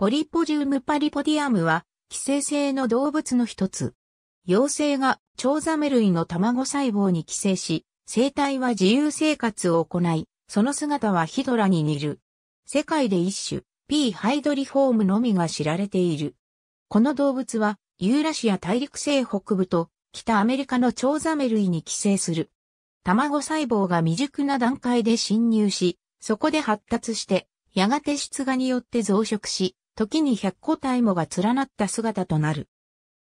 ポリポジウムパリポディアムは、寄生性の動物の一つ。幼生がチョウザメ類の卵細胞に寄生し、生態は自由生活を行い、その姿はヒドラに似る。世界で一種、P. ハイドリフォームのみが知られている。この動物は、ユーラシア大陸西北部と、北アメリカのチョウザメ類に寄生する。卵細胞が未熟な段階で侵入し、そこで発達して、やがて出芽によって増殖し、時に100個体もが連なった姿となる。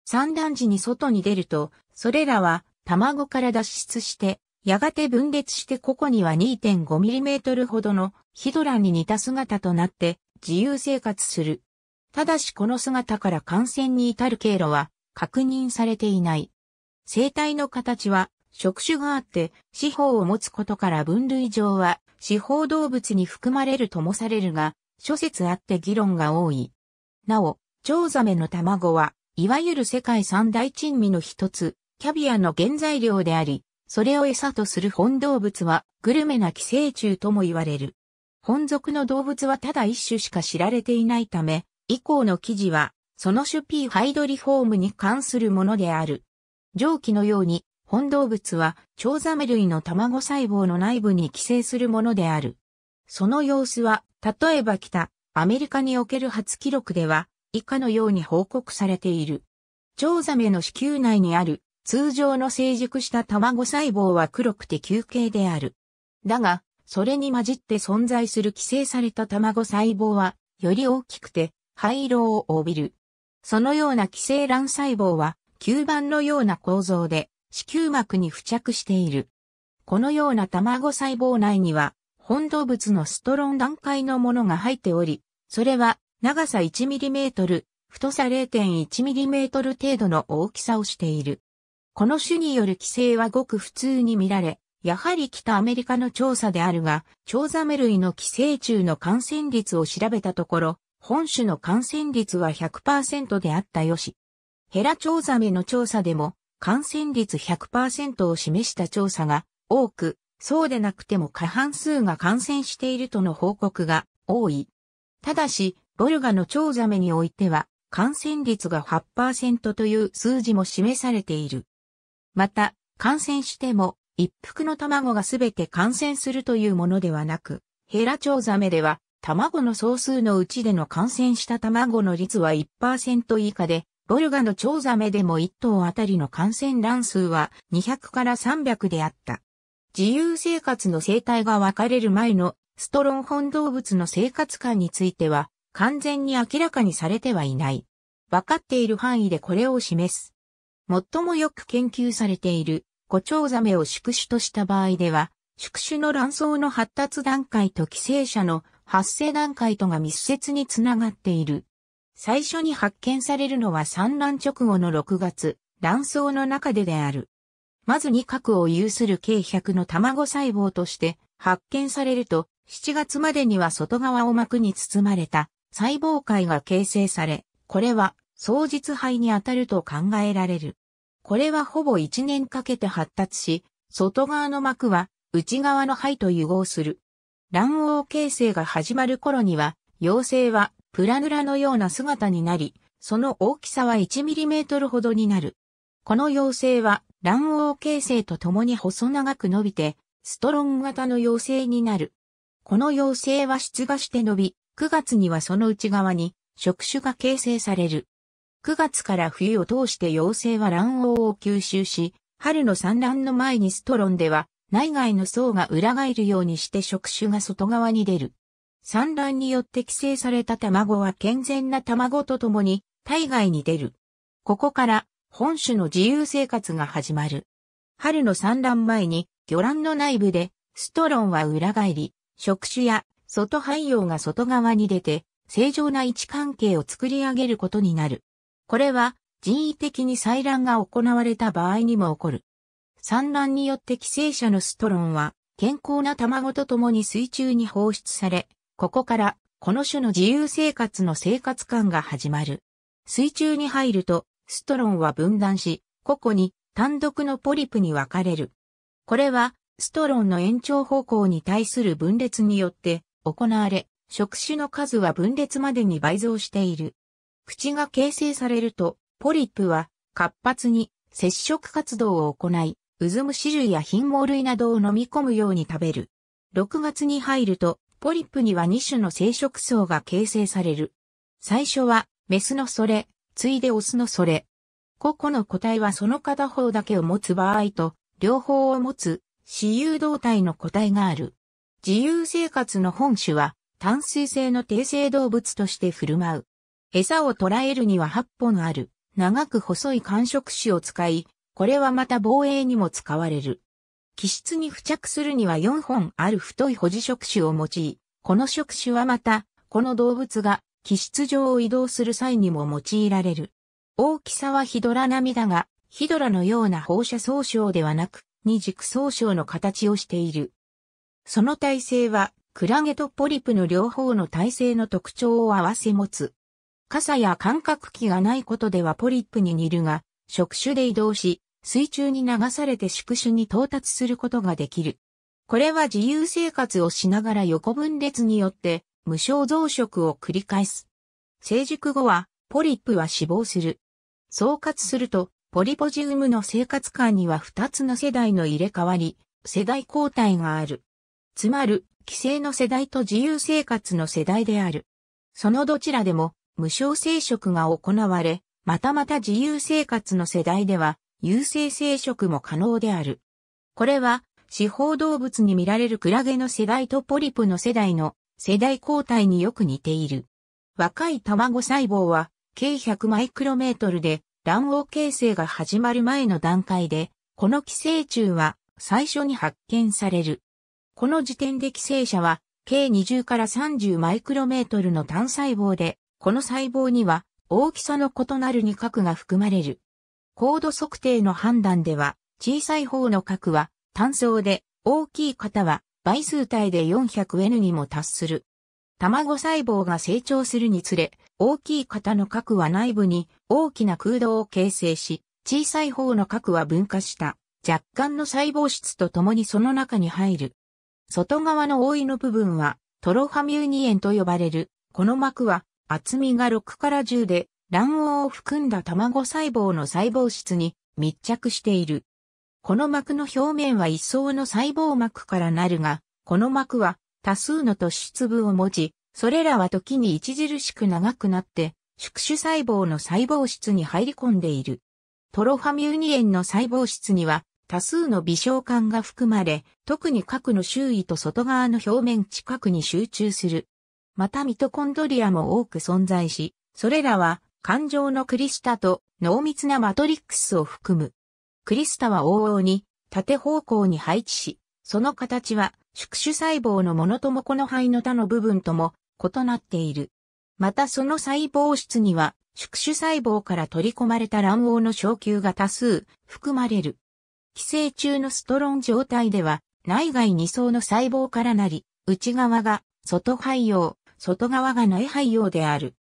産卵時に外に出ると、それらは卵から脱出して、やがて分裂してここには 2.5mm ほどのヒドラに似た姿となって自由生活する。ただしこの姿から感染に至る経路は確認されていない。生体の形は触手があって四方を持つことから分類上は四方動物に含まれるともされるが、諸説あって議論が多い。なお、チョウザメの卵は、いわゆる世界三大珍味の一つ、キャビアの原材料であり、それを餌とする本動物は、グルメな寄生虫とも言われる。本属の動物はただ一種しか知られていないため、以降の記事は、その種 P ハイドリフォームに関するものである。上記のように、本動物は、チョウザメ類の卵細胞の内部に寄生するものである。その様子は、例えば北、アメリカにおける初記録では、以下のように報告されている。蝶ザメの子宮内にある、通常の成熟した卵細胞は黒くて球形である。だが、それに混じって存在する寄生された卵細胞は、より大きくて、灰色を帯びる。そのような寄生卵細胞は、吸盤のような構造で、子宮膜に付着している。このような卵細胞内には、本動物のストロン段階のものが入っており、それは長さ 1mm、太さ 0.1mm 程度の大きさをしている。この種による規制はごく普通に見られ、やはり北アメリカの調査であるが、チョウザメ類の寄生虫の感染率を調べたところ、本種の感染率は100%であったよし。ヘラチョウザメの調査でも、感染率100%を示した調査が多くそうでなくても過半数が感染しているとの報告が多い。ただし、ボルガのチョウザメにおいては、感染率が8%という数字も示されている。また、感染しても、一服の卵がすべて感染するというものではなく、ヘラチョウザメでは、卵の総数のうちでの感染した卵の率は1%以下で、ボルガのチョウザメでも1頭あたりの感染乱数は200から300であった。自由生活の生態が分かれる前のストロン本動物の生活感については完全に明らかにされてはいない。分かっている範囲でこれを示す。最もよく研究されているコチョウザメを宿主とした場合では、宿主の卵巣の発達段階と寄生者の発生段階とが密接につながっている。最初に発見されるのは産卵直後の6月、卵巣の中でである。まず2核を有する計100の卵細胞として発見されると、7月までには外側を膜に包まれた細胞界が形成され、これは双日肺にあたると考えられる。これはほぼ1年かけて発達し、外側の膜は内側の肺と融合する。卵黄形成が始まる頃には、妖精はプラヌラのような姿になり、その大きさは1トルほどになる。この妖精は卵黄形成とともに細長く伸びて、ストロン型の妖精になる。この妖精は出芽して伸び、9月にはその内側に触手が形成される。9月から冬を通して妖精は卵黄を吸収し、春の産卵の前にストロンでは内外の層が裏返るようにして触手が外側に出る。産卵によって寄生された卵は健全な卵とともに体外に出る。ここから本種の自由生活が始まる。春の産卵前に、魚卵の内部で、ストロンは裏返り、触手や外肺葉が外側に出て、正常な位置関係を作り上げることになる。これは、人為的に採卵が行われた場合にも起こる。産卵によって寄生者のストロンは、健康な卵と共に水中に放出され、ここから、この種の自由生活の生活感が始まる。水中に入ると、ストロンは分断し、個々に単独のポリプに分かれる。これは、ストロンの延長方向に対する分裂によって行われ、触手の数は分裂までに倍増している。口が形成されると、ポリプは活発に接触活動を行い、渦虫類や貧毛類などを飲み込むように食べる。6月に入ると、ポリプには2種の生殖層が形成される。最初は、メスのそれ、ついでオスのそれ。個々の個体はその片方だけを持つ場合と、両方を持つ、私有動体の個体がある。自由生活の本種は、淡水性の低性動物として振る舞う。餌を捕らえるには8本ある、長く細い感色種を使い、これはまた防衛にも使われる。気質に付着するには4本ある太い保持触手を用い、この触手はまた、この動物が気質上を移動する際にも用いられる。大きさはヒドラ並みだが、ヒドラのような放射総称ではなく、二軸総称の形をしている。その体勢は、クラゲとポリプの両方の体勢の特徴を合わせ持つ。傘や感覚器がないことではポリプに似るが、触手で移動し、水中に流されて宿主に到達することができる。これは自由生活をしながら横分裂によって無症増殖を繰り返す。成熟後は、ポリップは死亡する。総括すると、ポリポジウムの生活間には2つの世代の入れ替わり、世代交代がある。つまる、規制の世代と自由生活の世代である。そのどちらでも、無償生殖が行われ、またまた自由生活の世代では、有性生殖も可能である。これは、四方動物に見られるクラゲの世代とポリプの世代の世代交代によく似ている。若い卵細胞は、計100マイクロメートルで、卵黄形成が始まる前の段階で、この寄生虫は最初に発見される。この時点で寄生者は、計20から30マイクロメートルの単細胞で、この細胞には大きさの異なる二核が含まれる。高度測定の判断では、小さい方の核は単層で、大きい方は倍数体で 400N にも達する。卵細胞が成長するにつれ、大きい型の核は内部に大きな空洞を形成し、小さい方の核は分化した若干の細胞質と共にその中に入る。外側の覆いの部分はトロハミューニンと呼ばれる。この膜は厚みが6から10で卵黄を含んだ卵細胞の細胞質に密着している。この膜の表面は一層の細胞膜からなるが、この膜は多数の突出部を持ち、それらは時に著しく長くなって、宿主細胞の細胞質に入り込んでいる。トロファミューニエンの細胞質には多数の微小管が含まれ、特に核の周囲と外側の表面近くに集中する。またミトコンドリアも多く存在し、それらは感情のクリスタと濃密なマトリックスを含む。クリスタは往々に縦方向に配置し、その形は宿主細胞のものともこの肺の他の部分とも異なっている。またその細胞質には宿主細胞から取り込まれた卵黄の小球が多数含まれる。寄生虫のストロン状態では内外二層の細胞からなり、内側が外肺葉、外側が内肺葉である。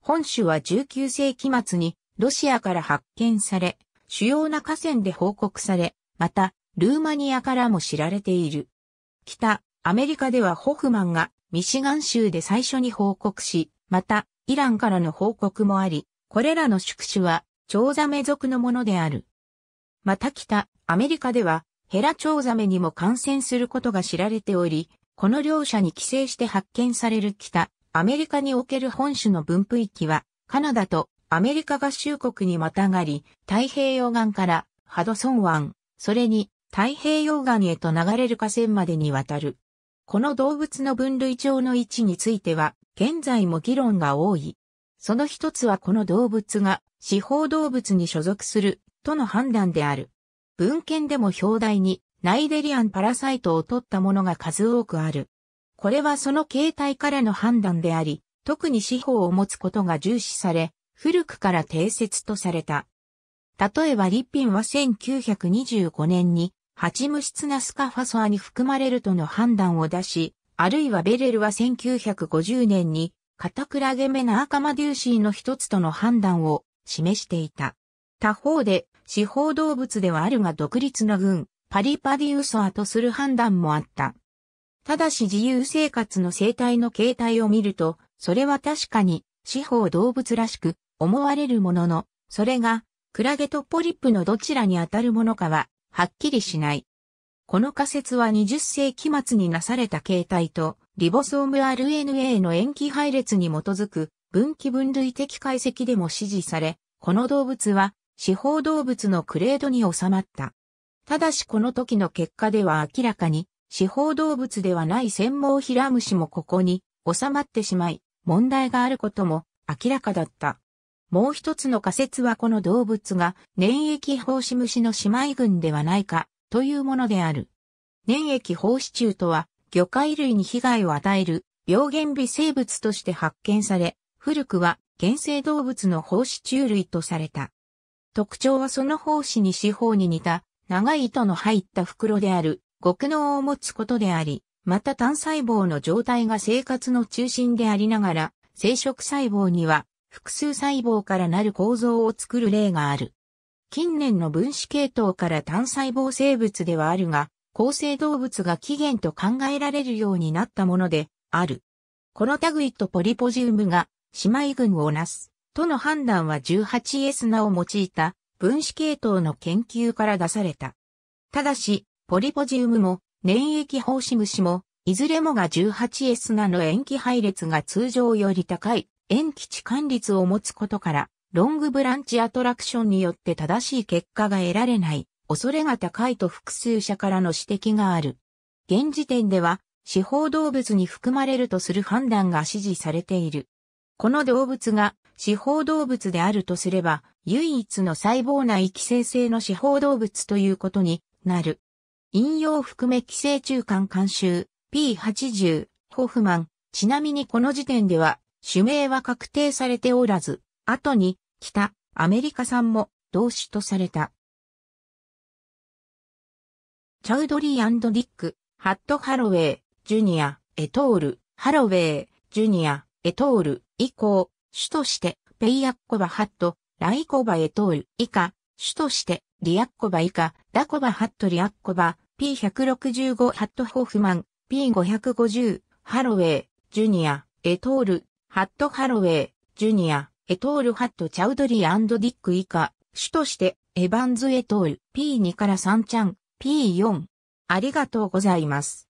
本種は19世紀末にロシアから発見され、主要な河川で報告され、また、ルーマニアからも知られている。北、アメリカではホフマンがミシガン州で最初に報告し、また、イランからの報告もあり、これらの宿主は、チョウザメ属のものである。また北、アメリカでは、ヘラチョウザメにも感染することが知られており、この両者に寄生して発見される北、アメリカにおける本種の分布域は、カナダとアメリカ合衆国にまたがり、太平洋岸からハドソン湾、それに太平洋岸へと流れる河川までにわたる。この動物の分類上の位置については、現在も議論が多い。その一つはこの動物が司法動物に所属するとの判断である。文献でも表題にナイデリアンパラサイトを取ったものが数多くある。これはその形態からの判断であり、特に司法を持つことが重視され、古くから定説とされた。例えばリッピンは1925年に蜂無質なスカファソアに含まれるとの判断を出し、あるいはベレルは1950年にカタクラゲメナアカマデューシーの一つとの判断を示していた。他方で、司法動物ではあるが独立の群、パリパディウソアとする判断もあった。ただし自由生活の生態の形態を見ると、それは確かに司法動物らしく、思われるものの、それが、クラゲとポリップのどちらに当たるものかは、はっきりしない。この仮説は20世紀末になされた形態と、リボソーム RNA の塩基配列に基づく分岐分類的解析でも支持され、この動物は、四方動物のクレードに収まった。ただしこの時の結果では明らかに、四方動物ではない専門ヒラムシもここに収まってしまい、問題があることも明らかだった。もう一つの仮説はこの動物が粘液胞子虫の姉妹群ではないかというものである。粘液胞子虫とは魚介類に被害を与える病原微生物として発見され、古くは原生動物の胞子虫類とされた。特徴はその胞子に四方に似た長い糸の入った袋である極能を持つことであり、また単細胞の状態が生活の中心でありながら、生殖細胞には複数細胞からなる構造を作る例がある。近年の分子系統から単細胞生物ではあるが、構成動物が起源と考えられるようになったものである。この類とポリポジウムが姉妹群をなすとの判断は 18S ナを用いた分子系統の研究から出された。ただし、ポリポジウムも粘液胞子虫もいずれもが 18S ナの塩基配列が通常より高い塩基地管率を持つことから、ロングブランチアトラクションによって正しい結果が得られない、恐れが高いと複数社からの指摘がある。現時点では、司法動物に含まれるとする判断が支持されている。この動物が司法動物であるとすれば、唯一の細胞内寄生性の司法動物ということになる。引用含め寄生中間監修 P80 ホフマン。ちなみにこの時点では種名は確定されておらず、後に北アメリカ産も同種とされた。チャウドリーディック、ハット・ハロウェイ、ジュニア、エトール、ハロウェイ、ジュニア、エトール以降、主としてペイアッコバハット、ライコバエトール以下、主としてリアッコバ以下、ダコバハットリアッコバ、P165 ハットホフマン、P550、ハロウェイ、ジュニア、エトール、ハット・ハロウェイ、ジュニア、エトール・ハット・チャウドリーディック以下、主として、エバンズ・エトール、P2 から3ちゃん、P4。ありがとうございます。